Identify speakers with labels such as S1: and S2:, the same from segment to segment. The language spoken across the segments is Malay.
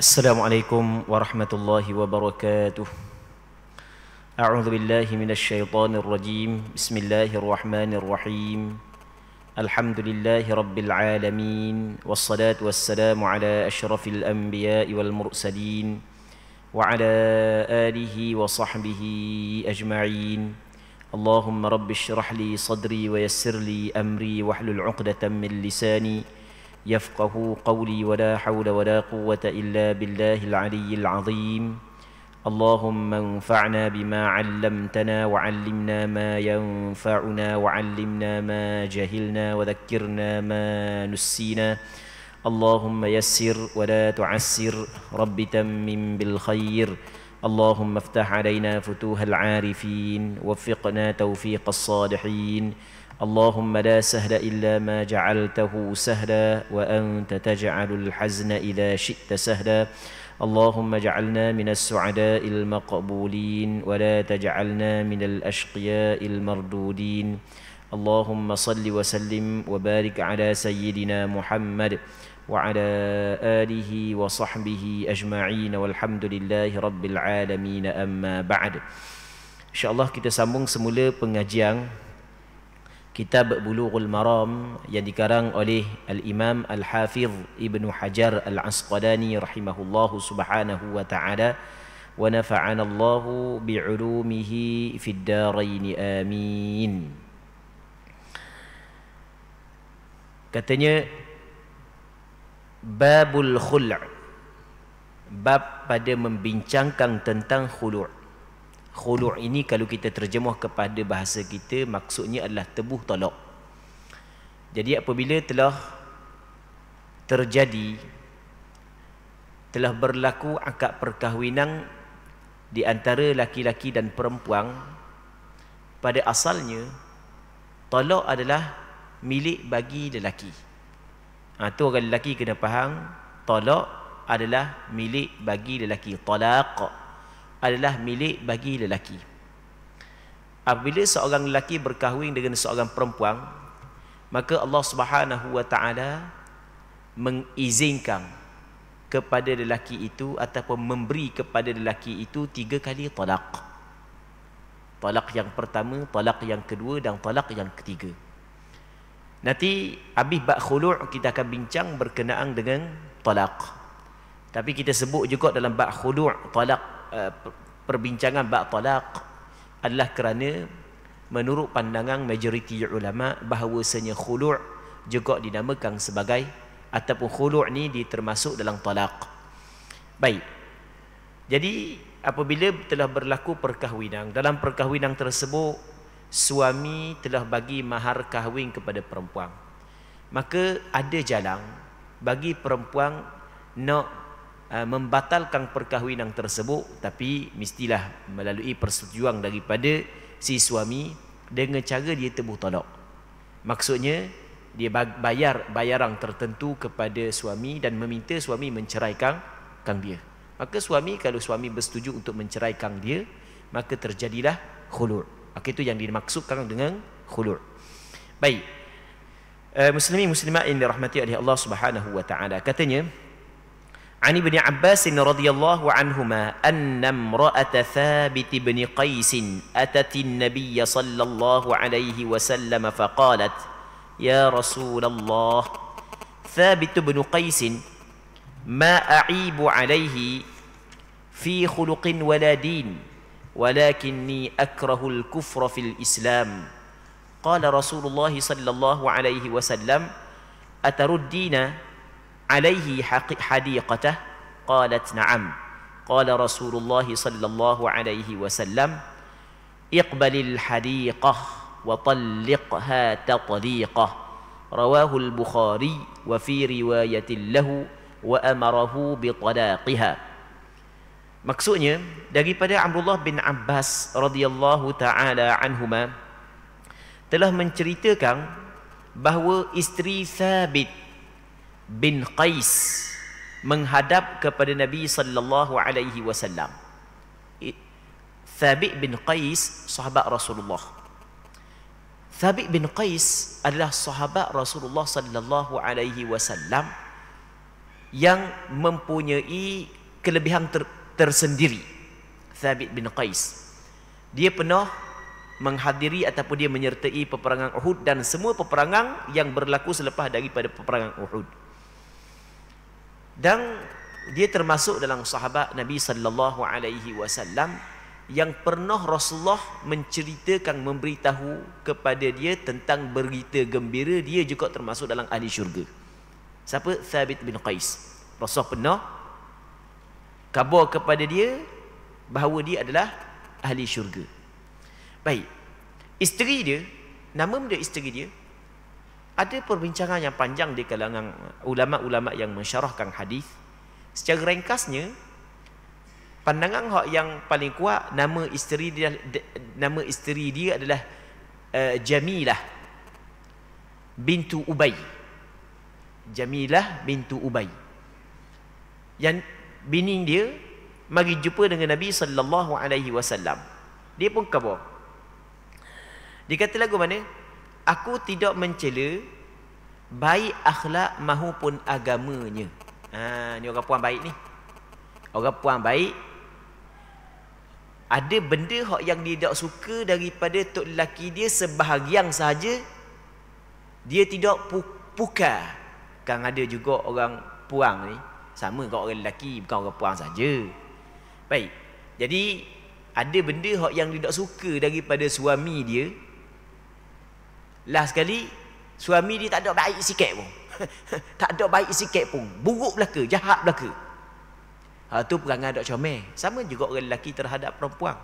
S1: السلام عليكم ورحمة الله وبركاته أعوذ بالله من الشيطان الرجيم بسم الله الرحمن الرحيم الحمد لله رب العالمين والصلاة والسلام على أشرف الأنبياء والمرسلين وعلى آله وصحبه أجمعين اللهم رب اشرح لي صدري ويسر لي أمري واحلل عقدة من لساني يفقه قولي ولا حول ولا قوة إلا بالله العلي العظيم اللهم انفعنا بما علمتنا وعلمنا ما ينفعنا وعلمنا ما جهلنا وذكرنا ما نسينا اللهم يسر ولا تعسر رب تمم بالخير اللهم افتح علينا فتوح العارفين وفقنا توفيق الصالحين اللهم لا سهل إلا ما جعلته سهلا وأنت تجعل الحزن إذا شئت سهلا اللهم اجعلنا من السعداء المقبولين ولا تجعلنا من الأشقياء المردودين اللهم صل وسلم وبارك على سيدنا محمد وعلى آله وصحبه أجمعين والحمد لله رب العالمين أما بعد إن شاء الله kita sambung semula pengajian Kitab Bulughul Maram yang dikarang oleh Al-Imam Al-Hafiz Ibn Hajar Al-Asqalani rahimahullahu subhanahu wa ta'ala wa nafa'ana Allah bi'ulumihi fid darain amin. Katanya Babul Khul' Bab pada membincangkan tentang khulu' Khulu' ini kalau kita terjemah kepada bahasa kita Maksudnya adalah tebuh tolak Jadi apabila telah terjadi Telah berlaku akad perkahwinan Di antara laki-laki dan perempuan Pada asalnya Tolak adalah milik bagi lelaki ha, Itu orang lelaki kena faham Tolak adalah milik bagi lelaki Tolak adalah milik bagi lelaki. Apabila seorang lelaki berkahwin dengan seorang perempuan, maka Allah Subhanahu wa taala mengizinkan kepada lelaki itu ataupun memberi kepada lelaki itu tiga kali talak. Talak yang pertama, talak yang kedua dan talak yang ketiga. Nanti habis bab khulu' kita akan bincang berkenaan dengan talak. Tapi kita sebut juga dalam bab khudu' talak Eh, perbincangan bab talak adalah kerana menurut pandangan majoriti ulama bahawasanya khulu' juga dinamakan sebagai ataupun khulu' ni ditermasuk dalam talak. Baik. Jadi apabila telah berlaku perkahwinan, dalam perkahwinan tersebut suami telah bagi mahar kahwin kepada perempuan. Maka ada jalan bagi perempuan nak Ah, membatalkan perkahwinan tersebut tapi mestilah melalui persetujuan daripada si suami dengan cara dia tebus talak. Maksudnya dia bayar bayaran tertentu kepada suami dan meminta suami menceraikan kang dia. Maka suami kalau suami bersetuju untuk menceraikan dia, maka terjadilah khulur. Okey itu yang dimaksudkan dengan khulur. Baik. Uh, ah, muslimin muslimat yang dirahmati oleh Allah Subhanahu wa taala katanya عن ابن عباس رضي الله عنهما أن امرأة ثابت بن قيس أتت النبي صلى الله عليه وسلم فقالت يا رسول الله ثابت بن قيس ما أعيب عليه في خلق ولا دين ولكني أكره الكفر في الإسلام قال رسول الله صلى الله عليه وسلم أتردين عليه حديقته قالت نعم قال رسول الله صلى الله عليه وسلم اقبل الحديقه وطلقها تطليقه رواه البخاري وفي روايه له وامره بطلاقها الله بن عباس رضي الله تعالى عنهما anhuma telah menceritakan بهو إستري ثابت bin Qais menghadap kepada Nabi sallallahu alaihi wasallam. Thabit bin Qais sahabat Rasulullah. Thabit bin Qais adalah sahabat Rasulullah sallallahu alaihi wasallam yang mempunyai kelebihan ter- tersendiri. Thabit bin Qais. Dia pernah menghadiri ataupun dia menyertai peperangan Uhud dan semua peperangan yang berlaku selepas daripada peperangan Uhud dan dia termasuk dalam sahabat Nabi sallallahu alaihi wasallam yang pernah Rasulullah menceritakan memberitahu kepada dia tentang berita gembira dia juga termasuk dalam ahli syurga. Siapa? Thabit bin Qais. Rasul pernah khabar kepada dia bahawa dia adalah ahli syurga. Baik. Isteri dia, nama dia isteri dia ada perbincangan yang panjang di kalangan ulama-ulama yang mensyarahkan hadis. Secara ringkasnya pandangan hak yang paling kuat nama isteri dia nama isteri dia adalah uh, Jamilah bintu Ubay. Jamilah bintu Ubay. Yang bini dia mari jumpa dengan Nabi sallallahu alaihi wasallam. Dia pun kabur. Dikatakan kata lagu mana? Aku tidak mencela baik akhlak mahupun agamanya. Ha, ni orang puan baik ni. Orang puan baik ada benda hak yang dia tak suka daripada tok lelaki dia sebahagian saja dia tidak puka. Kang ada juga orang puan ni sama dengan orang lelaki bukan orang puan saja. Baik. Jadi ada benda hak yang dia tak suka daripada suami dia Last sekali suami dia tak ada baik sikit pun. tak ada baik sikit pun. Buruk belaka, jahat belaka. Ha tu perangai dak comel. Sama juga orang lelaki terhadap perempuan.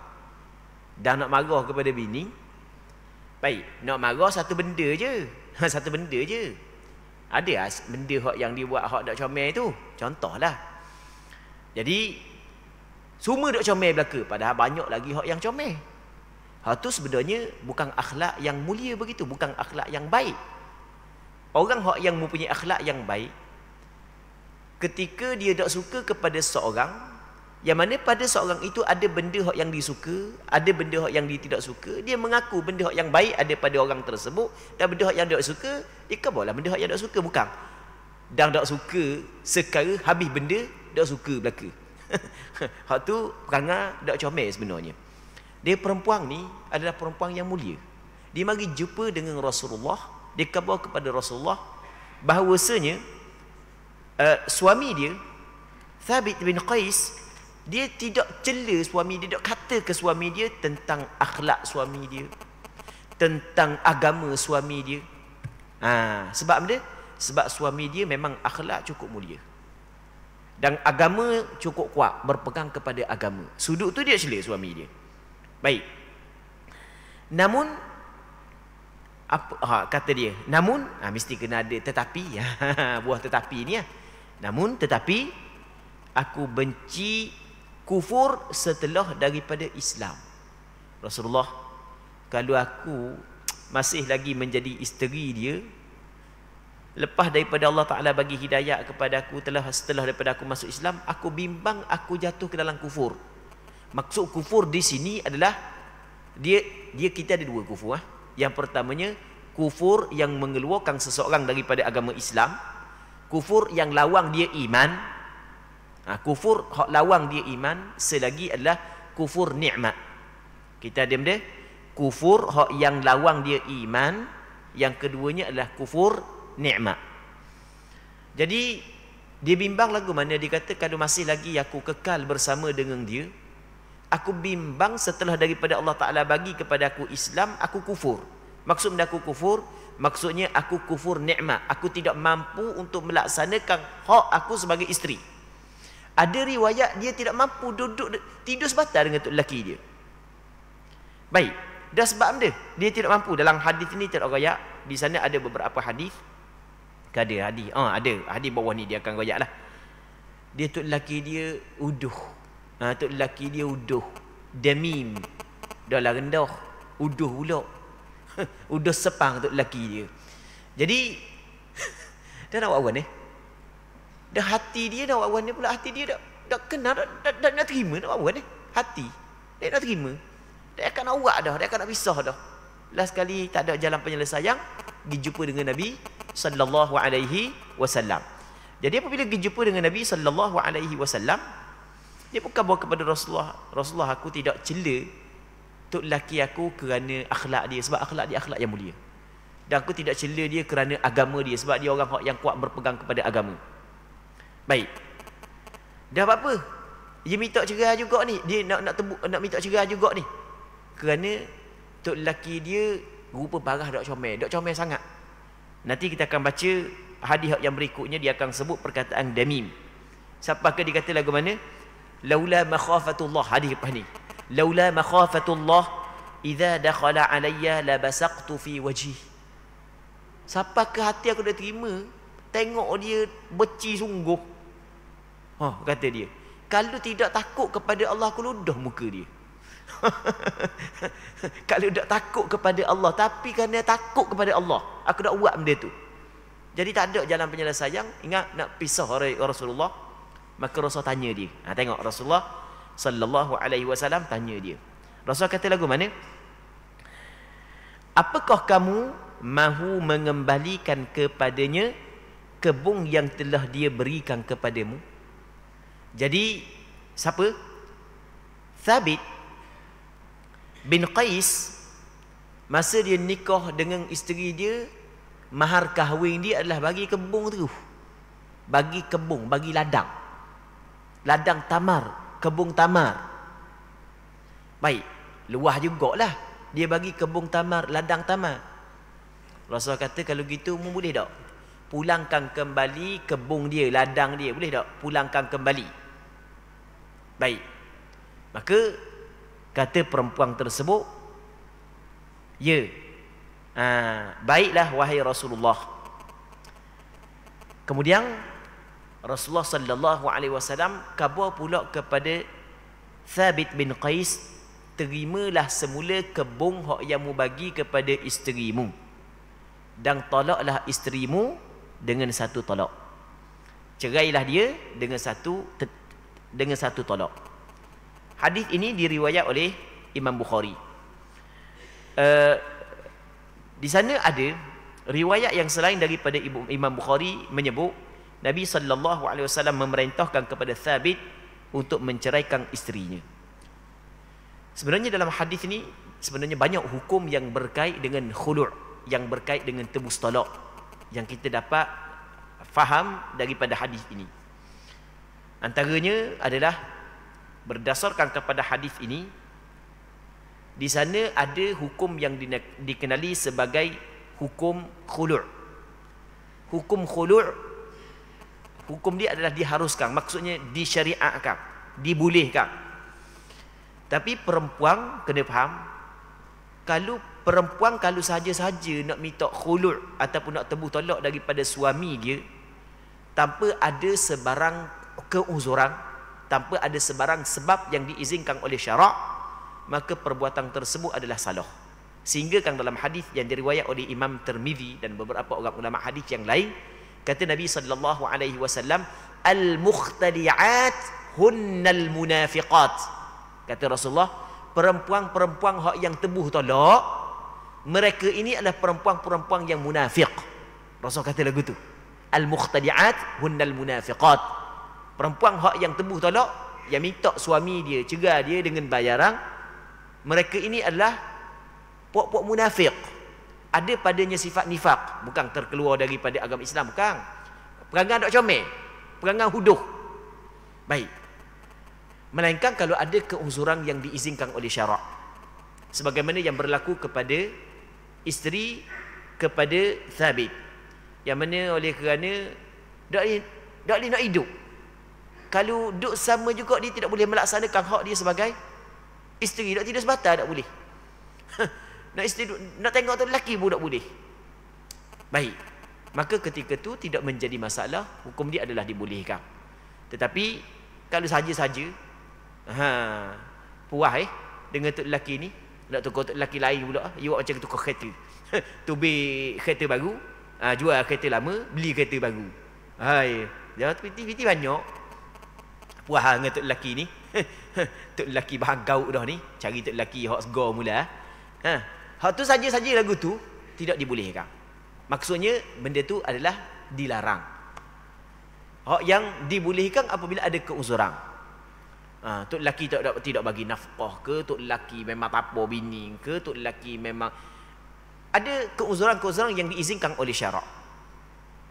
S1: Dah nak marah kepada bini, baik, nak marah satu benda je. Ha, satu benda je. Ada benda hak yang dia buat hak dak comel tu. Contohlah. Jadi semua dak comel belaka, padahal banyak lagi hak yang comel. Ha, tu sebenarnya bukan akhlak yang mulia begitu, bukan akhlak yang baik. Orang hak yang mempunyai akhlak yang baik, ketika dia tak suka kepada seorang, yang mana pada seorang itu ada benda hak yang disuka, ada benda hak yang dia tidak suka, dia mengaku benda hak yang baik ada pada orang tersebut dan benda hak yang dia suka, dia kebolehlah benda hak yang dia suka bukan. Dan tak suka sekali habis benda dia suka belaka. hak tu perangai tak comel sebenarnya. Dia perempuan ni adalah perempuan yang mulia. Dia mari jumpa dengan Rasulullah, dia khabar kepada Rasulullah bahawasanya uh, suami dia Thabit bin Qais dia tidak cela suami dia tidak kata ke suami dia tentang akhlak suami dia tentang agama suami dia ha, sebab dia sebab suami dia memang akhlak cukup mulia dan agama cukup kuat berpegang kepada agama sudut tu dia cela suami dia Baik. Namun apa ha, kata dia? Namun ha, mesti kena ada tetapi ya. Buah tetapi ni ya. Namun tetapi aku benci kufur setelah daripada Islam. Rasulullah kalau aku masih lagi menjadi isteri dia lepas daripada Allah Taala bagi hidayah kepada aku telah setelah daripada aku masuk Islam aku bimbang aku jatuh ke dalam kufur. Maksud kufur di sini adalah dia dia kita ada dua kufur eh. Yang pertamanya kufur yang mengeluarkan seseorang daripada agama Islam, kufur yang lawang dia iman. Ha, kufur hak lawang dia iman selagi adalah kufur nikmat. Kita ada benda kufur hak yang lawang dia iman, yang keduanya adalah kufur nikmat. Jadi dia bimbang lagu mana dia kata kalau masih lagi aku kekal bersama dengan dia aku bimbang setelah daripada Allah Ta'ala bagi kepada aku Islam, aku kufur. Maksudnya aku kufur, maksudnya aku kufur nikmat. Aku tidak mampu untuk melaksanakan hak aku sebagai isteri. Ada riwayat dia tidak mampu duduk tidur sebatal dengan tu lelaki dia. Baik, dah sebab dia, dia tidak mampu dalam hadis ini tidak riwayat, di sana ada beberapa hadis. ada hadis. Ah, ha, ada. Hadis bawah ni dia akan lah. Dia tu lelaki dia uduh Ha, tu lelaki dia uduh. Demim. Dah lah rendah. Uduh pula. uduh sepang tu lelaki dia. Jadi, dah nak buat ni? Dah hati dia nak buat ni pula. Hati dia dah, dah kenal, dah, dah, dah, nak terima nak buat apa ni? Hati. Dia nak terima. Dia akan nak uak dah. Dia akan nak pisah dah. Last kali tak ada jalan penyelesaian, pergi jumpa dengan Nabi sallallahu alaihi wasallam. Jadi apabila pergi jumpa dengan Nabi sallallahu alaihi wasallam, dia bukan bawa kepada Rasulullah. Rasulullah aku tidak cela untuk lelaki aku kerana akhlak dia. Sebab akhlak dia akhlak yang mulia. Dan aku tidak cela dia kerana agama dia. Sebab dia orang yang kuat berpegang kepada agama. Baik. Dah apa-apa. Dia minta cerai juga ni. Dia nak nak, tebu, nak minta cerai juga ni. Kerana untuk lelaki dia rupa parah dok comel. Dok comel sangat. Nanti kita akan baca hadis yang berikutnya. Dia akan sebut perkataan damim. Siapakah dia kata lagu mana? laula makhafatullah hadis apa ni laula makhafatullah idza dakhala alayya labasaqtu fi wajhi siapa ke hati aku dah terima tengok dia beci sungguh ha oh, kata dia kalau tidak takut kepada Allah aku ludah muka dia kalau tak takut kepada Allah tapi kerana takut kepada Allah aku dah buat benda tu jadi tak ada jalan penyelesaian ingat nak pisah oleh Rasulullah maka Rasul tanya dia ha, tengok Rasulullah sallallahu alaihi wasallam tanya dia Rasul kata lagu mana apakah kamu mahu mengembalikan kepadanya kebun yang telah dia berikan kepadamu jadi siapa Thabit bin Qais masa dia nikah dengan isteri dia mahar kahwin dia adalah bagi kebun tu bagi kebun bagi ladang ladang tamar, kebun tamar. Baik, luah lah. Dia bagi kebun tamar, ladang tamar. Rasul kata kalau gitu mu boleh tak? Pulangkan kembali kebun dia, ladang dia. Boleh tak? Pulangkan kembali. Baik. Maka kata perempuan tersebut, "Ya. Ah, baiklah wahai Rasulullah." Kemudian Rasulullah sallallahu alaihi wasallam khabar pula kepada Thabit bin Qais terimalah semula kebung hak yang mu bagi kepada isterimu dan tolaklah isterimu dengan satu tolak cerailah dia dengan satu dengan satu tolak hadis ini diriwayat oleh Imam Bukhari uh, di sana ada riwayat yang selain daripada Imam Bukhari menyebut Nabi saw memerintahkan kepada Thabit untuk menceraikan istrinya. Sebenarnya dalam hadis ini sebenarnya banyak hukum yang berkait dengan khulu' yang berkait dengan tebus tolak yang kita dapat faham daripada hadis ini. Antaranya adalah berdasarkan kepada hadis ini di sana ada hukum yang dikenali sebagai hukum khulu'. Hukum khulu' hukum dia adalah diharuskan maksudnya disyariatkan dibolehkan tapi perempuan kena faham kalau perempuan kalau saja-saja nak minta khulur ataupun nak tebus tolak daripada suami dia tanpa ada sebarang keuzuran tanpa ada sebarang sebab yang diizinkan oleh syarak maka perbuatan tersebut adalah salah sehingga kan dalam hadis yang diriwayat oleh Imam Termizi dan beberapa orang ulama hadis yang lain Kata Nabi sallallahu alaihi wasallam, "Al-mukhtali'at al munafiqat." Kata Rasulullah, perempuan-perempuan hak yang tebuh tolak, mereka ini adalah perempuan-perempuan yang munafiq. Rasul kata lagu tu. Al-mukhtali'at al munafiqat. Perempuan hak yang tebuh tolak yang minta suami dia cegah dia dengan bayaran, mereka ini adalah puak-puak munafiq ada padanya sifat nifak bukan terkeluar daripada agama Islam bukan perangai tak comel perangai huduh baik melainkan kalau ada keuzuran yang diizinkan oleh syarak sebagaimana yang berlaku kepada isteri kepada Thabit yang mana oleh kerana tak boleh nak hidup kalau duduk sama juga dia tidak boleh melaksanakan hak dia sebagai isteri tak tidak sebatal tak boleh nak isteri nak tengok tu lelaki budak boleh baik maka ketika tu tidak menjadi masalah hukum dia adalah dibolehkan tetapi kalau saja-saja ha puas eh dengan tu lelaki ni nak tukar tu lelaki lain pula eh, you buat macam tukar kereta tu be kereta baru ha, jual kereta lama beli kereta baru hai dia tu piti banyak puas ha, dengan tu lelaki ni tu lelaki bahagau dah ni cari tu lelaki hot score mula eh. ha Hak tu saja-saja lagu tu tidak dibolehkan. Maksudnya benda tu adalah dilarang. Hak yang dibolehkan apabila ada keuzuran. Ha, tok lelaki tak dapat tidak bagi nafkah ke, tok lelaki memang tapo bini ke, tok lelaki memang ada keuzuran-keuzuran yang diizinkan oleh syarak.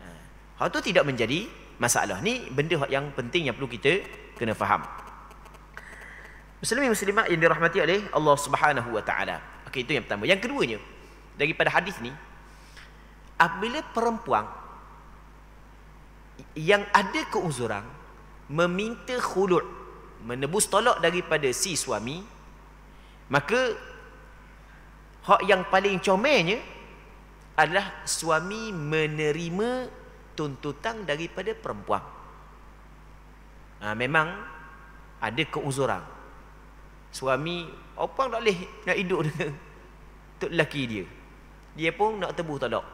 S1: Ha, hal tu tidak menjadi masalah. Ni benda hak yang penting yang perlu kita kena faham. Muslimin muslimat yang dirahmati oleh Allah Subhanahu wa taala. Okey, itu yang pertama. Yang keduanya, daripada hadis ni, apabila perempuan yang ada keuzuran meminta khulud, menebus tolak daripada si suami, maka hak yang paling comelnya adalah suami menerima tuntutan daripada perempuan. Ha, memang ada keuzuran. Suami, apa tak boleh nak hidup dengan tok laki dia. Dia pun nak tebuh tolak.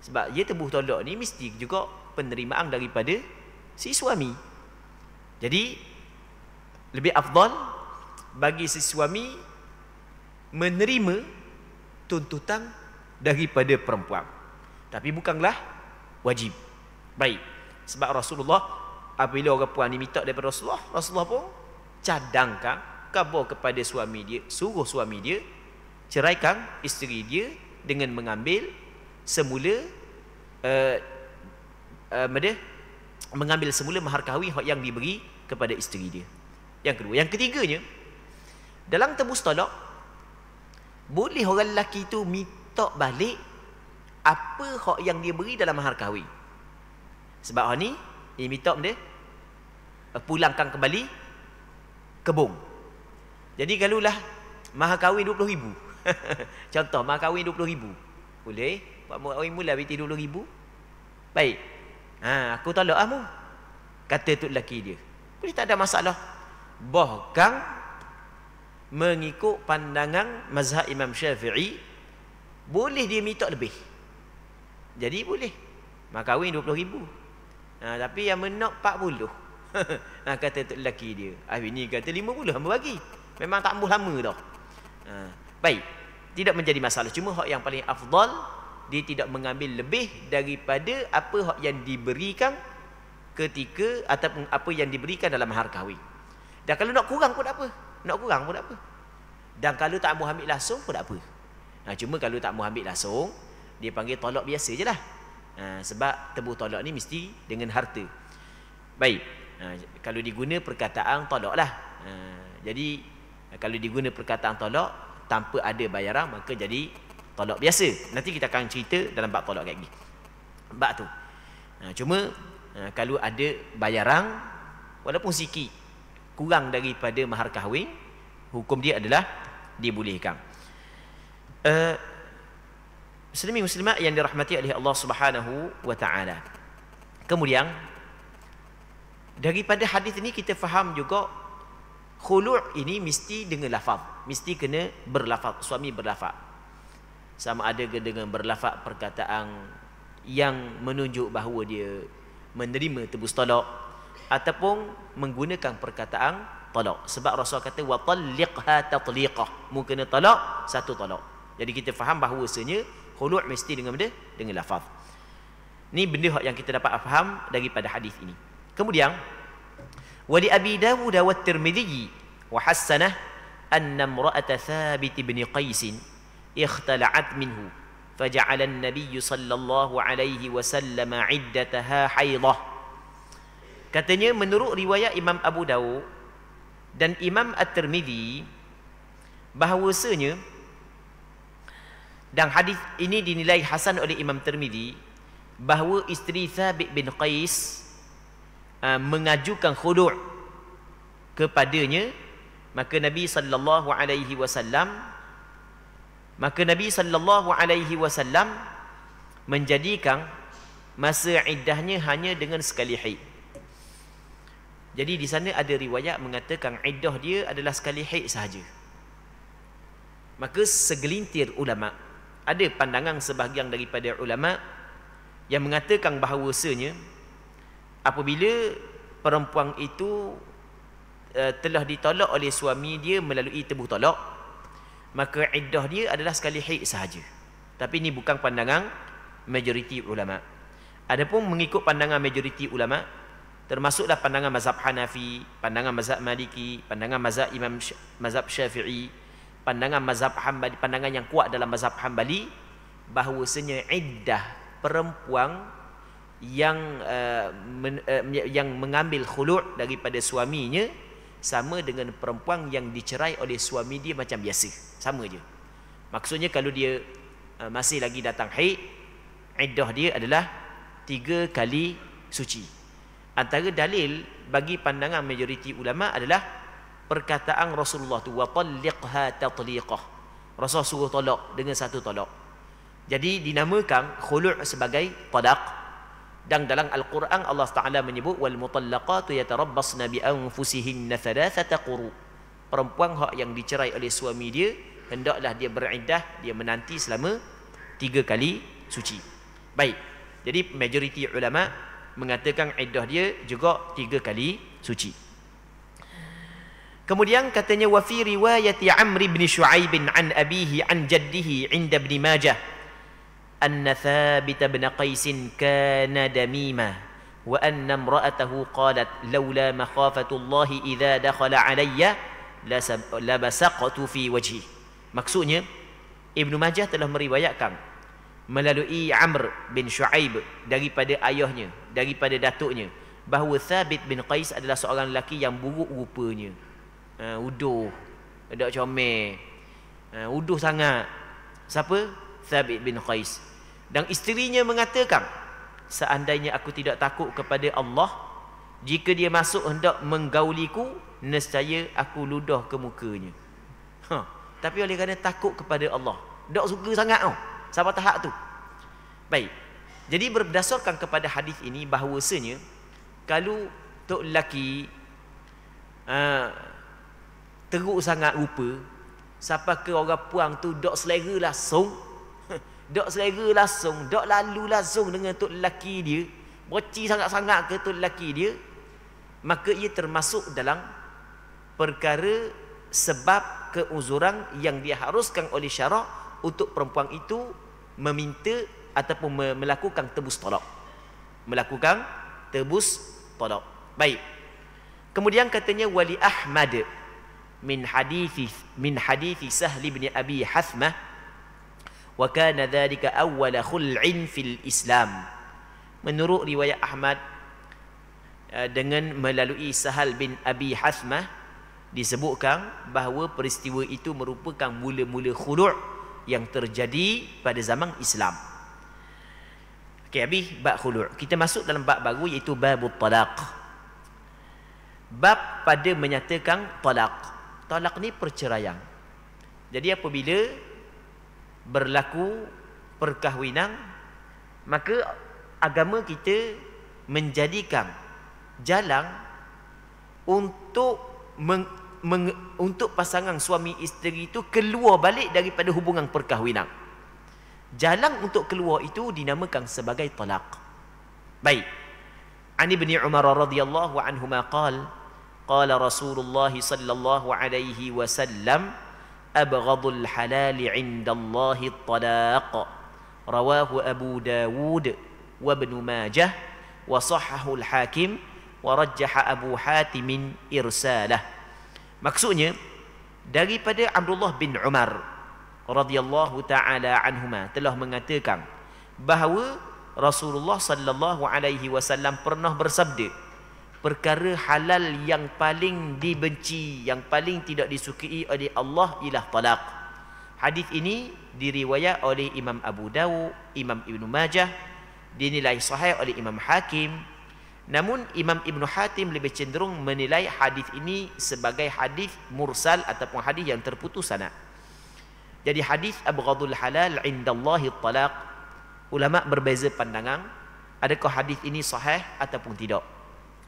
S1: Sebab dia tebuh tolak ni mesti juga penerimaan daripada si suami. Jadi lebih afdal bagi si suami menerima tuntutan daripada perempuan. Tapi bukanlah wajib. Baik. Sebab Rasulullah apabila orang perempuan ni minta daripada Rasulullah, Rasulullah pun cadangkan kabar kepada suami dia, suruh suami dia ceraikan isteri dia dengan mengambil semula uh, uh, mengambil semula mahar kahwin yang diberi kepada isteri dia. Yang kedua, yang ketiganya dalam tebus tolak boleh orang lelaki itu minta balik apa hak yang dia beri dalam mahar kahwin. Sebab hak ni dia minta dia eh, pulangkan kembali kebong. Jadi kalau lah mahar kahwin 20 ribu. Contoh, mak kahwin rm ribu, Boleh? Mak kahwin mula binti rm ribu, Baik. Ha, aku tolak kamu. Lah kata tu lelaki dia. Boleh tak ada masalah. Bahkan mengikut pandangan mazhab Imam Syafi'i boleh dia minta lebih. Jadi boleh. Mak kahwin rm ribu. Ha, tapi yang menak RM40,000. ha, kata tu lelaki dia. Ah, ini kata lima puluh, hamba Memang tak ambuh lama tau. Ha, Baik, tidak menjadi masalah. Cuma hak yang paling afdal, dia tidak mengambil lebih daripada apa hak yang diberikan ketika ataupun apa yang diberikan dalam mahar kahwin. Dan kalau nak kurang pun tak apa. Nak kurang pun tak apa. Dan kalau tak mau ambil langsung pun tak apa. Nah, cuma kalau tak mau ambil langsung, dia panggil tolak biasa je lah. Ha, sebab tebu tolak ni mesti dengan harta. Baik. Ha, kalau diguna perkataan tolak lah. Ha, jadi kalau diguna perkataan tolak, tanpa ada bayaran maka jadi tolak biasa nanti kita akan cerita dalam bab tolak lagi bab tu ha, cuma ha, kalau ada bayaran walaupun sikit kurang daripada mahar kahwin hukum dia adalah dibolehkan uh, muslimin muslimat yang dirahmati oleh Allah Subhanahu wa taala kemudian daripada hadis ini kita faham juga khulu' ini mesti dengan lafaz mesti kena berlafaz suami berlafaz sama ada dengan berlafaz perkataan yang menunjuk bahawa dia menerima tebus talak ataupun menggunakan perkataan talak sebab rasul kata wa talliqha tatliqah mungkin talak satu talak jadi kita faham bahawa sebenarnya khulu' mesti dengan benda dengan lafaz ni benda yang kita dapat faham daripada hadis ini kemudian ولي أبي داود والترمذي وحسنه أن امرأة ثابت بن قيس اختلعت منه فجعل النبي صلى الله عليه وسلم عدتها حيضة Katanya menurut riwayat Imam Abu Dawud dan Imam At-Tirmizi bahawasanya dan hadis ini dinilai hasan oleh Imam Tirmizi bahawa isteri Thabit bin Qais Ah, mengajukan khudu' kepadanya maka Nabi sallallahu alaihi wasallam maka Nabi sallallahu alaihi wasallam menjadikan masa iddahnya hanya dengan sekali haid. Jadi di sana ada riwayat mengatakan iddah dia adalah sekali haid sahaja. Maka segelintir ulama ada pandangan sebahagian daripada ulama yang mengatakan bahawasanya apabila perempuan itu uh, telah ditolak oleh suami dia melalui tebuh tolak maka iddah dia adalah sekali haid sahaja tapi ini bukan pandangan majoriti ulama adapun mengikut pandangan majoriti ulama termasuklah pandangan mazhab Hanafi pandangan mazhab Maliki pandangan mazhab Imam mazhab Syafi'i pandangan mazhab Hambali pandangan yang kuat dalam mazhab Hambali bahawasanya iddah perempuan yang uh, yang mengambil khulu' daripada suaminya sama dengan perempuan yang dicerai oleh suami dia macam biasa sama je maksudnya kalau dia uh, masih lagi datang haid iddah dia adalah tiga kali suci antara dalil bagi pandangan majoriti ulama adalah perkataan Rasulullah tu wa talliqha tatliqah Rasul suruh tolak dengan satu tolak jadi dinamakan khulu' sebagai talak dan dalam Al-Quran Allah Taala menyebut wal mutallaqatu yatarabbasna bi anfusihinna thalathata quru. Perempuan hak yang dicerai oleh suami dia hendaklah dia beriddah, dia menanti selama tiga kali suci. Baik. Jadi majoriti ulama mengatakan iddah dia juga tiga kali suci. Kemudian katanya wa fi riwayat Amr bin Shu'aib an abihi an jaddihi 'inda Ibn Majah bin ثابت بن قيس كان دميما وأن امرأته قالت لولا مخافة الله إذا دخل علي لبسقت في وجهي maksudnya Ibn Majah telah meriwayatkan melalui Amr bin Shu'aib daripada ayahnya daripada datuknya bahawa Thabit bin Qais adalah seorang lelaki yang buruk rupanya uh, uduh tak comel uh, uduh sangat siapa Thabit bin Qais dan isterinya mengatakan Seandainya aku tidak takut kepada Allah Jika dia masuk hendak menggauliku Nescaya aku ludah ke mukanya ha. Tapi oleh kerana takut kepada Allah Tak suka sangat oh. Sampai tahap tu Baik Jadi berdasarkan kepada hadis ini Bahawasanya Kalau Tok lelaki uh, Teruk sangat rupa Sampai ke orang puang tu Tak selera lah Song Dok selera langsung, dok lalu langsung dengan tu lelaki dia. Boci sangat-sangat ke tu lelaki dia. Maka ia termasuk dalam perkara sebab keuzuran yang diharuskan oleh syarak untuk perempuan itu meminta ataupun melakukan tebus tolak. Melakukan tebus tolak. Baik. Kemudian katanya wali Ahmad min hadis min hadis Sahli bin Abi Hasmah wa kana dhalika awwal khul'in fil Islam. Menurut riwayat Ahmad eh, dengan melalui Sahal bin Abi Hasmah disebutkan bahawa peristiwa itu merupakan mula-mula khulu' yang terjadi pada zaman Islam. Okey, habis bab khulu'. Kita masuk dalam bab baru iaitu babut talaq. Bab pada menyatakan talak. Talak ni perceraian. Jadi apabila berlaku perkahwinan maka agama kita menjadikan jalan untuk meng, meng, untuk pasangan suami isteri itu keluar balik daripada hubungan perkahwinan jalan untuk keluar itu dinamakan sebagai talak baik Ani bin Umar radhiyallahu anhu maqal qala Rasulullah sallallahu alaihi wasallam abghadul halal 'inda Allah at-talaq rawahu Abu Dawud wa Ibn Majah wa sahahu al-Hakim wa rajjaha Abu Hatim irsalah maksudnya daripada Abdullah bin Umar radhiyallahu taala anhuma telah mengatakan bahawa Rasulullah sallallahu alaihi wasallam pernah bersabda perkara halal yang paling dibenci yang paling tidak disukai oleh Allah ialah talak hadis ini diriwayat oleh Imam Abu Dawud Imam Ibn Majah dinilai sahih oleh Imam Hakim namun Imam Ibn Hatim lebih cenderung menilai hadis ini sebagai hadis mursal ataupun hadis yang terputus sanad jadi hadis abghadul halal indallahi talak ulama berbeza pandangan adakah hadis ini sahih ataupun tidak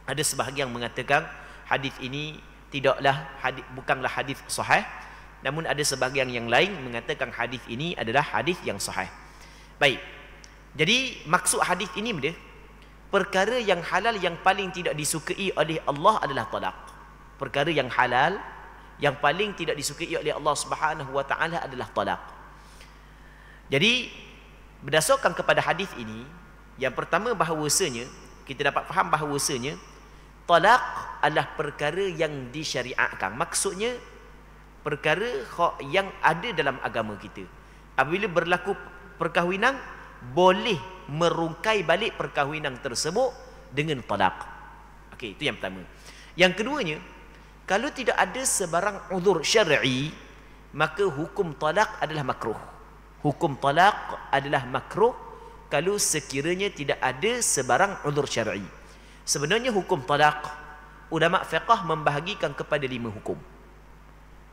S1: ada sebahagian yang mengatakan hadis ini tidaklah hadith, bukanlah hadis sahih namun ada sebahagian yang lain mengatakan hadis ini adalah hadis yang sahih baik jadi maksud hadis ini benda perkara yang halal yang paling tidak disukai oleh Allah adalah talak perkara yang halal yang paling tidak disukai oleh Allah Subhanahu wa taala adalah talak jadi berdasarkan kepada hadis ini yang pertama bahawasanya kita dapat faham bahawasanya talak adalah perkara yang disyariatkan. Maksudnya perkara yang ada dalam agama kita. Apabila berlaku perkahwinan boleh merungkai balik perkahwinan tersebut dengan talak. Okey, itu yang pertama. Yang keduanya, kalau tidak ada sebarang uzur syar'i, maka hukum talak adalah makruh. Hukum talak adalah makruh kalau sekiranya tidak ada sebarang uzur syar'i. Sebenarnya hukum talak Ulama fiqah membahagikan kepada lima hukum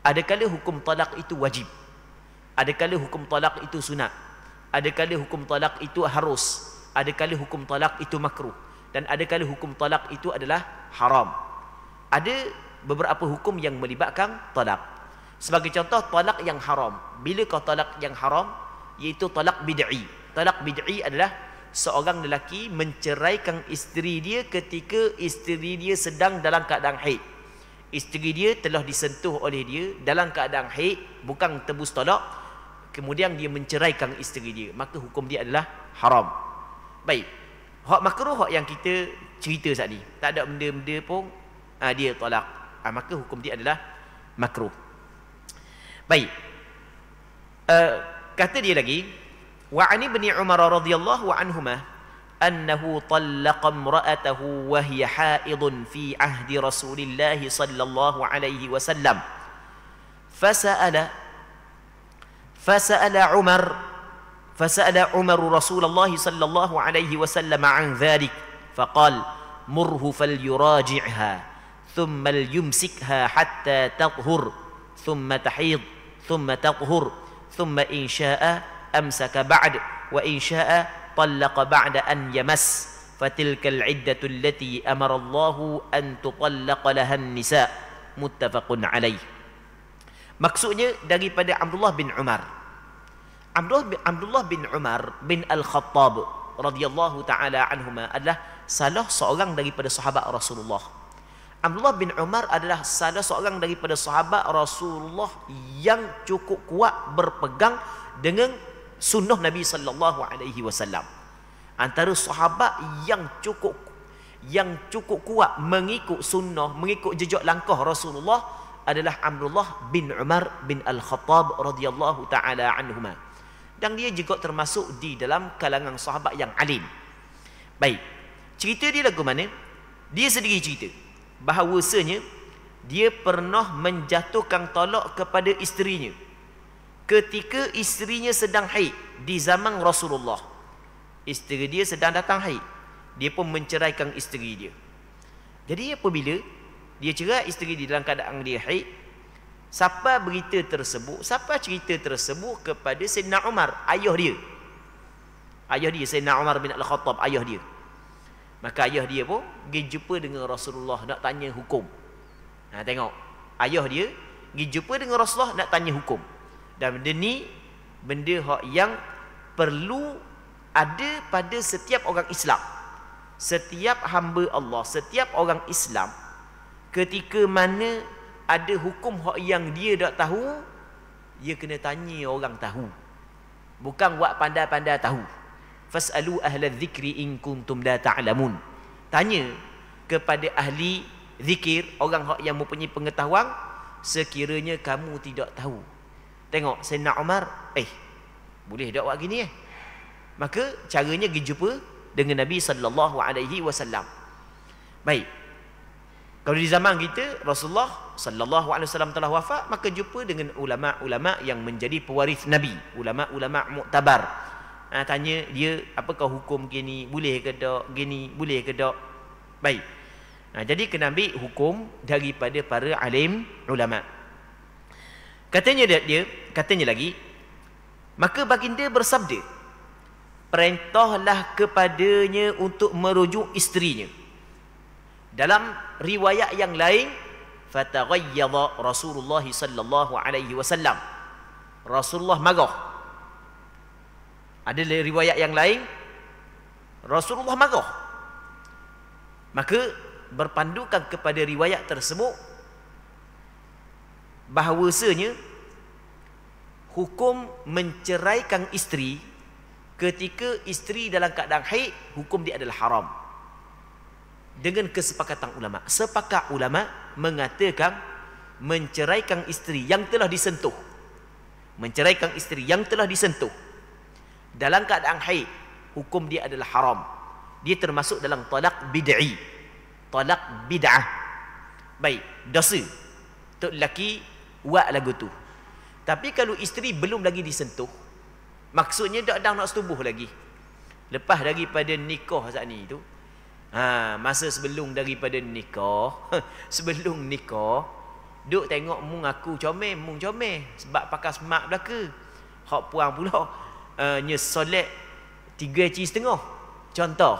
S1: Adakala hukum talak itu wajib Adakala hukum talak itu sunat Adakala hukum talak itu harus Adakala hukum talak itu makruh Dan adakala hukum talak itu adalah haram Ada beberapa hukum yang melibatkan talak Sebagai contoh talak yang haram Bila kau talak yang haram Iaitu talak bid'i Talak bid'i adalah seorang lelaki menceraikan isteri dia ketika isteri dia sedang dalam keadaan haid. Isteri dia telah disentuh oleh dia dalam keadaan haid, bukan tebus tolak. Kemudian dia menceraikan isteri dia. Maka hukum dia adalah haram. Baik. Hak makruh hak yang kita cerita saat ni. Tak ada benda-benda pun ha, dia tolak. Ha, maka hukum dia adalah makruh. Baik. Uh, kata dia lagi, وعن ابن عمر رضي الله عنهما انه طلق امراته وهي حائض في عهد رسول الله صلى الله عليه وسلم فسال فسال عمر فسال عمر رسول الله صلى الله عليه وسلم عن ذلك فقال مره فليراجعها ثم ليمسكها حتى تطهر ثم تحيض ثم تطهر ثم ان شاء أمسك بعد وإن شاء طلق بعد أن يمس فتلك العدة التي أمر الله أن تطلق لها النساء متفق عليه maksudnya daripada Abdullah bin Umar Abdullah bin, Abdullah bin Umar bin Al-Khattab radhiyallahu taala anhuma adalah salah seorang daripada sahabat Rasulullah Abdullah bin Umar adalah salah seorang daripada sahabat Rasulullah yang cukup kuat berpegang dengan sunnah Nabi sallallahu alaihi wasallam. Antara sahabat yang cukup yang cukup kuat mengikut sunnah, mengikut jejak langkah Rasulullah adalah Abdullah bin Umar bin Al-Khattab radhiyallahu taala anhuma. Dan dia juga termasuk di dalam kalangan sahabat yang alim. Baik. Cerita dia lagu mana? Dia sendiri cerita bahawasanya dia pernah menjatuhkan tolak kepada isterinya ketika isterinya sedang haid di zaman Rasulullah isteri dia sedang datang haid dia pun menceraikan isteri dia jadi apabila dia cerai isteri dia dalam keadaan dia haid siapa berita tersebut siapa cerita tersebut kepada Sayyidina Umar ayah dia ayah dia Sayyidina Umar bin Al-Khattab ayah dia maka ayah dia pun pergi jumpa dengan Rasulullah nak tanya hukum Nah ha, tengok ayah dia pergi jumpa dengan Rasulullah nak tanya hukum dan benda ni benda hak yang perlu ada pada setiap orang Islam. Setiap hamba Allah, setiap orang Islam ketika mana ada hukum hak yang dia tak tahu, dia kena tanya orang tahu. Bukan buat pandai-pandai tahu. Fasalu ahla dzikri in kuntum la ta'lamun. Tanya kepada ahli zikir, orang hak yang mempunyai pengetahuan sekiranya kamu tidak tahu. Tengok Sayyidina Umar Eh Boleh dakwah gini eh Maka caranya pergi jumpa Dengan Nabi Sallallahu Alaihi Wasallam Baik Kalau di zaman kita Rasulullah Sallallahu Alaihi Wasallam telah wafat Maka jumpa dengan ulama-ulama Yang menjadi pewaris Nabi Ulama-ulama muktabar ha, Tanya dia Apakah hukum gini Boleh ke tak Gini Boleh ke tak Baik ha, Jadi kena ambil hukum Daripada para alim Ulama' Katanya dia, dia katanya lagi, maka baginda bersabda, perintahlah kepadanya untuk merujuk isterinya. Dalam riwayat yang lain, fataghayyadha Rasulullah sallallahu alaihi wasallam. Rasulullah marah. Ada riwayat yang lain, Rasulullah marah. Maka berpandukan kepada riwayat tersebut bahawasanya hukum menceraikan isteri ketika isteri dalam keadaan haid hukum dia adalah haram dengan kesepakatan ulama sepakat ulama mengatakan menceraikan isteri yang telah disentuh menceraikan isteri yang telah disentuh dalam keadaan haid hukum dia adalah haram dia termasuk dalam talak bid'i talak bid'ah baik dosa untuk lelaki buat lagu tu tapi kalau isteri belum lagi disentuh maksudnya dak dah nak setubuh lagi lepas daripada nikah saat ni tu ha, masa sebelum daripada nikah sebelum nikah duk tengok mung aku comel mung comel sebab pakai semak belaka hak puang pula uh, ha, nya solat 3 hari setengah contoh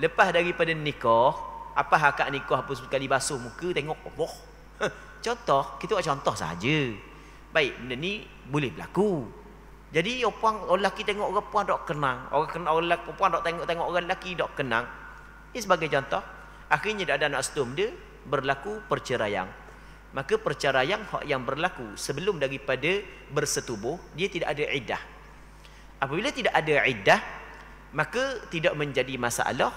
S1: lepas daripada nikah apa hak nikah apa sekali basuh muka tengok wah Contoh, kita buat contoh saja. Baik, benda ni boleh berlaku. Jadi orang lelaki tengok orang puan dok kenang, orang kenal orang lelaki puan dok tengok-tengok orang lelaki dok kenang. Ini sebagai contoh. Akhirnya dia ada anak stum dia berlaku perceraian. Maka perceraian hak yang berlaku sebelum daripada bersetubuh, dia tidak ada iddah. Apabila tidak ada iddah, maka tidak menjadi masalah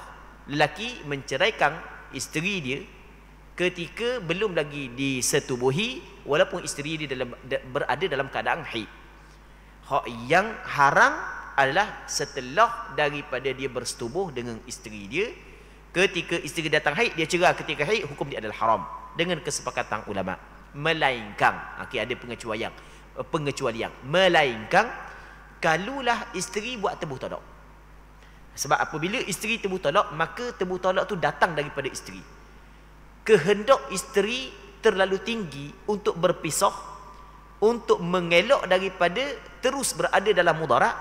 S1: lelaki menceraikan isteri dia ketika belum lagi disetubuhi walaupun isteri dia dalam berada dalam keadaan haid. Hak yang haram adalah setelah daripada dia bersetubuh dengan isteri dia ketika isteri datang haid dia cerai ketika haid hukum dia adalah haram dengan kesepakatan ulama melainkan okay, ada pengecualian pengecualian melainkan kalulah isteri buat tebu tolak sebab apabila isteri tebu tolak maka tebu tolak tu datang daripada isteri kehendak isteri terlalu tinggi untuk berpisah untuk mengelok daripada terus berada dalam mudarat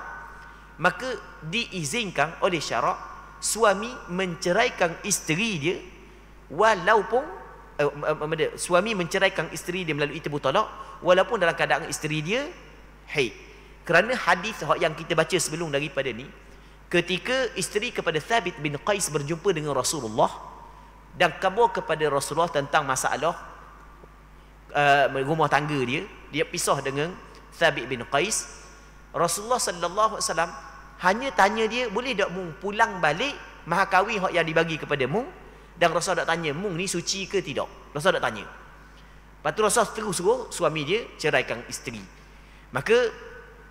S1: maka diizinkan oleh syarak suami menceraikan isteri dia walaupun eh, suami menceraikan isteri dia melalui tebu tolak, walaupun dalam keadaan isteri dia hey, kerana hadis yang kita baca sebelum daripada ni ketika isteri kepada Thabit bin Qais berjumpa dengan Rasulullah dan kabur kepada Rasulullah tentang masalah uh, rumah tangga dia dia pisah dengan Thabit bin Qais Rasulullah sallallahu alaihi wasallam hanya tanya dia boleh tak mung pulang balik mahakawi hak yang dibagi kepada mung dan Rasul tak tanya mung ni suci ke tidak Rasul tak tanya Lepas tu Rasul terus suruh suami dia ceraikan isteri Maka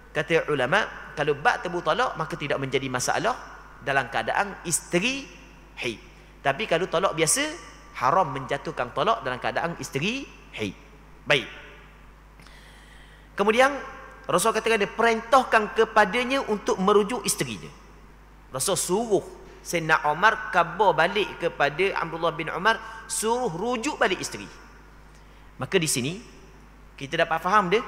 S1: kata ulama kalau bab tebu talak maka tidak menjadi masalah dalam keadaan isteri haid tapi kalau tolak biasa Haram menjatuhkan tolak dalam keadaan isteri hei, Baik Kemudian Rasul kata dia perintahkan kepadanya untuk merujuk isteri dia Rasul suruh Sayyidina Omar kabar balik kepada Abdullah bin Omar Suruh rujuk balik isteri Maka di sini Kita dapat faham dia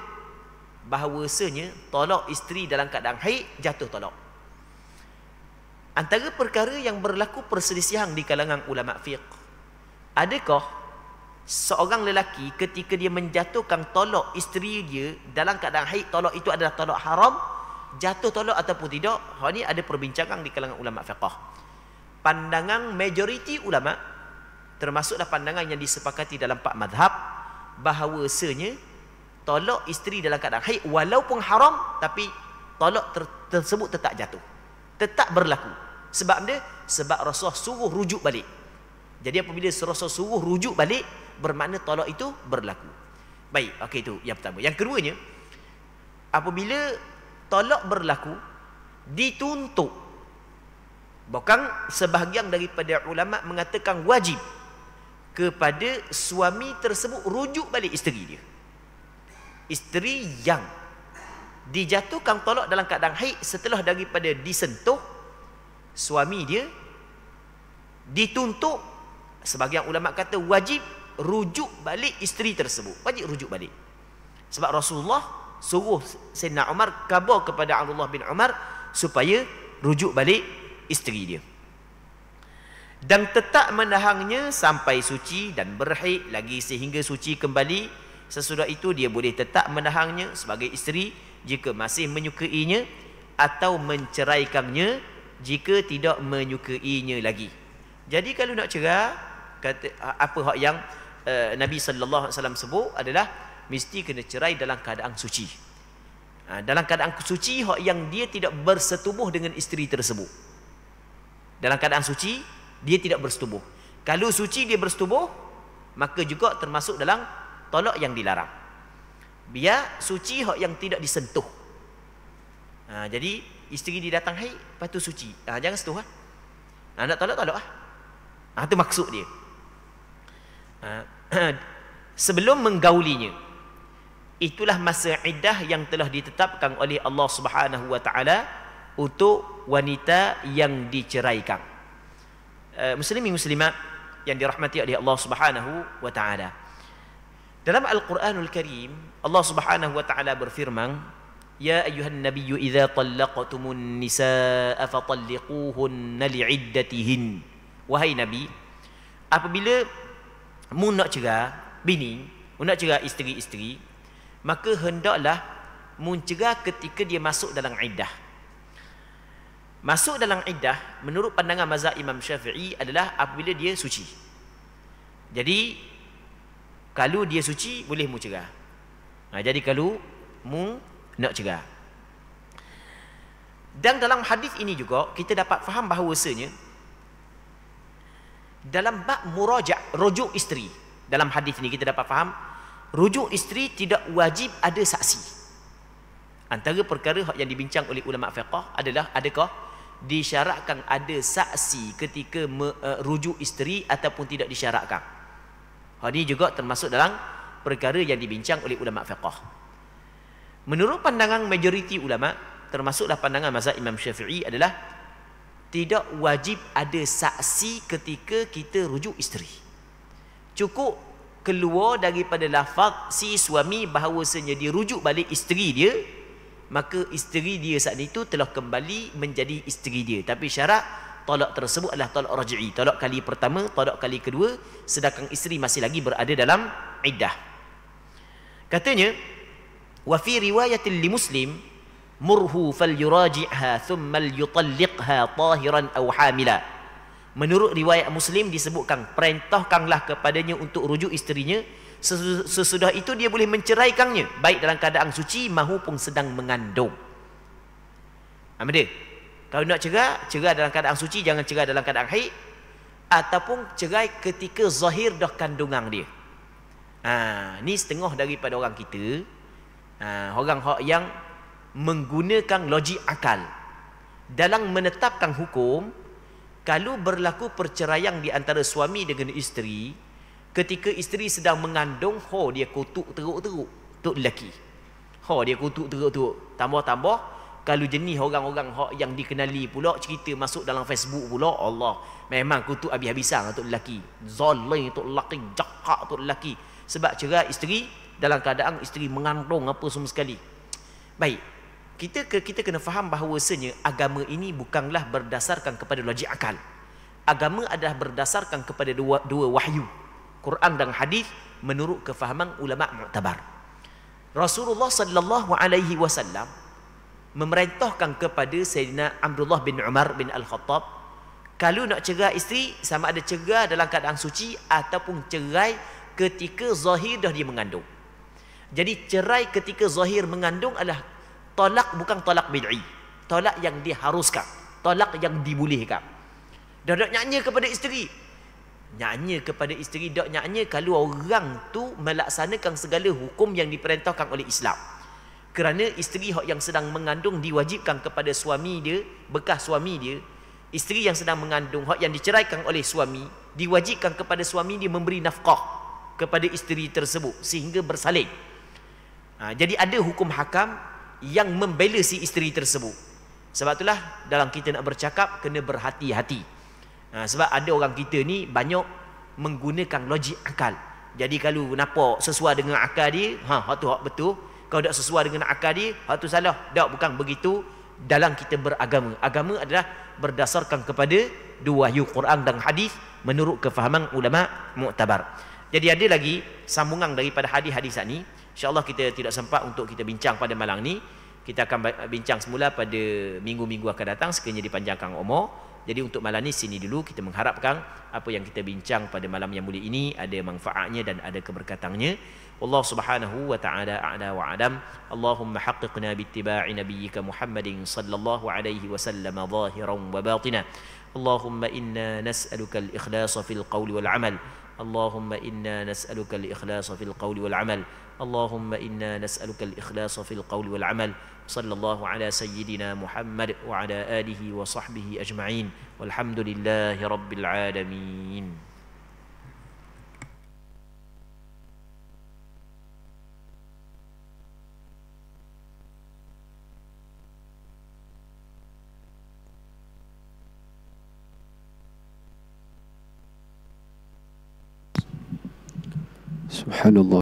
S1: Bahawasanya tolak isteri dalam keadaan haid jatuh tolak antara perkara yang berlaku perselisihan di kalangan ulama fiqh adakah seorang lelaki ketika dia menjatuhkan tolak isteri dia dalam keadaan haid tolak itu adalah tolak haram jatuh tolak ataupun tidak hari ini ada perbincangan di kalangan ulama fiqh pandangan majoriti ulama termasuklah pandangan yang disepakati dalam empat madhab bahawasanya tolak isteri dalam keadaan haid walaupun haram tapi tolak ter- tersebut tetap jatuh tetap berlaku. Sebab dia sebab Rasulullah suruh rujuk balik. Jadi apabila Rasul suruh rujuk balik, bermakna tolak itu berlaku. Baik, okey itu yang pertama. Yang keduanya apabila tolak berlaku dituntut bukan sebahagian daripada ulama mengatakan wajib kepada suami tersebut rujuk balik isteri dia. Isteri yang dijatuhkan tolak dalam keadaan haid setelah daripada disentuh suami dia dituntut sebagai ulama kata wajib rujuk balik isteri tersebut wajib rujuk balik sebab Rasulullah suruh Sayyidina Umar kabar kepada Abdullah bin Umar supaya rujuk balik isteri dia dan tetap menahangnya sampai suci dan berhaid lagi sehingga suci kembali sesudah itu dia boleh tetap menahangnya sebagai isteri jika masih menyukainya atau menceraikannya jika tidak menyukainya lagi. Jadi kalau nak cerai kata apa hak yang uh, Nabi sallallahu alaihi wasallam sebut adalah mesti kena cerai dalam keadaan suci. Ha, dalam keadaan suci hak yang dia tidak bersetubuh dengan isteri tersebut. Dalam keadaan suci dia tidak bersetubuh. Kalau suci dia bersetubuh maka juga termasuk dalam tolak yang dilarang biar suci hak yang tidak disentuh ha, jadi isteri dia datang haid lepas tu suci ha, jangan sentuh ah ha. ha, nak tolak tolak ah ha. ha, tu maksud dia ha, sebelum menggaulinya itulah masa iddah yang telah ditetapkan oleh Allah Subhanahu wa taala untuk wanita yang diceraikan ha, muslimin muslimat yang dirahmati oleh Allah Subhanahu wa taala dalam Al-Quranul Karim Allah Subhanahu wa taala berfirman Ya ayuhan Nabi, jika talaqtumun nisaa fa wahai nabi apabila mu nak cerai bini mu nak cerai isteri-isteri maka hendaklah mu cerai ketika dia masuk dalam iddah masuk dalam iddah menurut pandangan mazhab Imam Syafi'i adalah apabila dia suci jadi kalau dia suci boleh mu cerai Ha, jadi kalau mu nak cegah. Dan dalam hadis ini juga kita dapat faham bahawasanya dalam bab murajak rujuk isteri dalam hadis ini kita dapat faham rujuk isteri tidak wajib ada saksi. Antara perkara yang dibincang oleh ulama fiqh adalah adakah disyaratkan ada saksi ketika merujuk eh, uh, isteri ataupun tidak disyaratkan. Hadis juga termasuk dalam perkara yang dibincang oleh ulama fiqh. Menurut pandangan majoriti ulama termasuklah pandangan mazhab Imam Syafi'i adalah tidak wajib ada saksi ketika kita rujuk isteri. Cukup keluar daripada lafaz si suami bahawasanya rujuk balik isteri dia maka isteri dia saat itu telah kembali menjadi isteri dia tapi syarat tolak tersebut adalah tolak raji'i tolak kali pertama tolak kali kedua sedangkan isteri masih lagi berada dalam iddah Katanya wa fi riwayatin li Muslim murhu falyuraji'ha thumma yutalliqha tahiran aw hamila. Menurut riwayat Muslim disebutkan perintahkanlah kepadanya untuk rujuk isterinya sesudah itu dia boleh menceraikannya baik dalam keadaan suci mahupun sedang mengandung. Apa dia? Kalau nak cerai, cerai dalam keadaan suci jangan cerai dalam keadaan haid ataupun cerai ketika zahir dah kandungan dia. Ha, ni setengah daripada orang kita. Ha, orang hak yang menggunakan logik akal. Dalam menetapkan hukum, kalau berlaku perceraian di antara suami dengan isteri, ketika isteri sedang mengandung, ho dia kutuk teruk-teruk untuk lelaki. Ho dia kutuk teruk-teruk. Tambah-tambah, kalau jenis orang-orang hak yang dikenali pula cerita masuk dalam Facebook pula Allah memang kutuk habis-habisan untuk lelaki zalim untuk lelaki jahat untuk lelaki sebab cerai isteri dalam keadaan isteri mengandung apa semua sekali. Baik. Kita ke, kita kena faham bahawa bahawasanya agama ini bukanlah berdasarkan kepada logik akal. Agama adalah berdasarkan kepada dua, dua wahyu. Quran dan hadis menurut kefahaman ulama mu'tabar. Rasulullah sallallahu alaihi wasallam memerintahkan kepada Sayyidina Abdullah bin Umar bin Al-Khattab kalau nak cerai isteri sama ada cerai dalam keadaan suci ataupun cerai ketika zahir dah dia mengandung. Jadi cerai ketika zahir mengandung adalah tolak bukan tolak bid'i. Tolak yang diharuskan. Tolak yang dibolehkan. Dah dah nyanyi kepada isteri. Nyanyi kepada isteri dah nyanyi kalau orang tu melaksanakan segala hukum yang diperintahkan oleh Islam. Kerana isteri yang sedang mengandung diwajibkan kepada suami dia, bekas suami dia, isteri yang sedang mengandung, yang diceraikan oleh suami, diwajibkan kepada suami dia memberi nafkah kepada isteri tersebut sehingga bersalin. Ha, jadi ada hukum hakam yang membela si isteri tersebut. Sebab itulah dalam kita nak bercakap kena berhati-hati. Ha, sebab ada orang kita ni banyak menggunakan logik akal. Jadi kalau nampak sesuai dengan akal dia, ha hak tu hak betul. Kalau tak sesuai dengan akal dia, hak tu salah. Tak bukan begitu dalam kita beragama. Agama adalah berdasarkan kepada dua wahyu Quran dan hadis menurut kefahaman ulama muktabar. Jadi ada lagi sambungan daripada hadis-hadis ini. InsyaAllah kita tidak sempat untuk kita bincang pada malam ini. Kita akan bincang semula pada minggu-minggu akan datang sekiranya dipanjangkan umur. Jadi untuk malam ini sini dulu kita mengharapkan apa yang kita bincang pada malam yang mulia ini ada manfaatnya dan ada keberkatannya. Allah Subhanahu wa taala a'la wa adam. Allahumma haqqiqna bi ittiba'i nabiyyika Muhammadin sallallahu alaihi wasallam zahiran wa batina. Allahumma inna nas'aluka al-ikhlasa fil qawli wal 'amal. اللهم إنا نسألك الإخلاص في القول والعمل اللهم إنا نسألك الإخلاص في القول والعمل صلى الله على سيدنا محمد وعلى آله وصحبه أجمعين والحمد لله رب العالمين Subhanallah.